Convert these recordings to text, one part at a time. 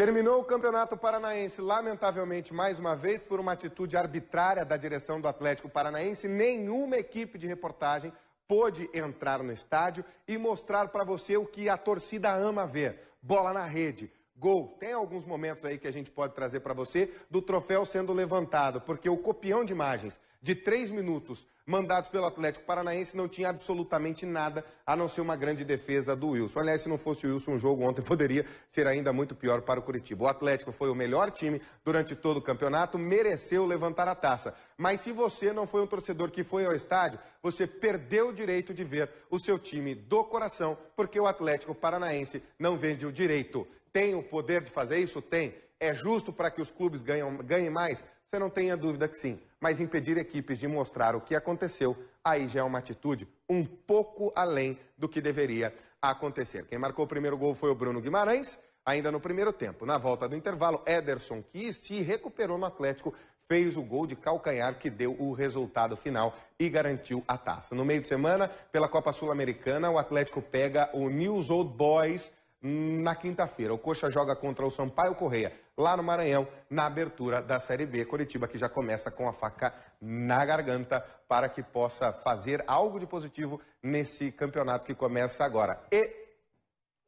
Terminou o Campeonato Paranaense, lamentavelmente, mais uma vez, por uma atitude arbitrária da direção do Atlético Paranaense. Nenhuma equipe de reportagem pôde entrar no estádio e mostrar para você o que a torcida ama ver: bola na rede, gol. Tem alguns momentos aí que a gente pode trazer para você do troféu sendo levantado, porque o copião de imagens de três minutos mandados pelo Atlético Paranaense não tinha absolutamente nada a não ser uma grande defesa do Wilson. Aliás, se não fosse o Wilson, um jogo ontem poderia ser ainda muito pior para o Curitiba. O Atlético foi o melhor time durante todo o campeonato, mereceu levantar a taça. Mas se você não foi um torcedor que foi ao estádio, você perdeu o direito de ver o seu time do coração, porque o Atlético Paranaense não vende o direito tem o poder de fazer isso? Tem. É justo para que os clubes ganham, ganhem mais? Você não tenha dúvida que sim. Mas impedir equipes de mostrar o que aconteceu, aí já é uma atitude um pouco além do que deveria acontecer. Quem marcou o primeiro gol foi o Bruno Guimarães, ainda no primeiro tempo. Na volta do intervalo, Ederson, que se recuperou no Atlético, fez o gol de calcanhar que deu o resultado final e garantiu a taça. No meio de semana, pela Copa Sul-Americana, o Atlético pega o News Old Boys na quinta-feira. O Coxa joga contra o Sampaio Correia, lá no Maranhão, na abertura da Série B. Curitiba que já começa com a faca na garganta para que possa fazer algo de positivo nesse campeonato que começa agora. E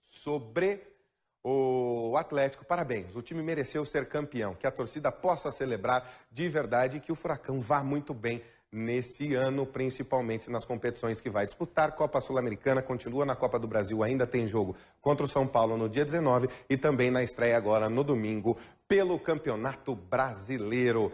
sobre o Atlético, parabéns. O time mereceu ser campeão. Que a torcida possa celebrar de verdade e que o Furacão vá muito bem nesse ano, principalmente nas competições que vai disputar. Copa Sul-Americana continua na Copa do Brasil, ainda tem jogo contra o São Paulo no dia 19 e também na estreia agora no domingo pelo Campeonato Brasileiro.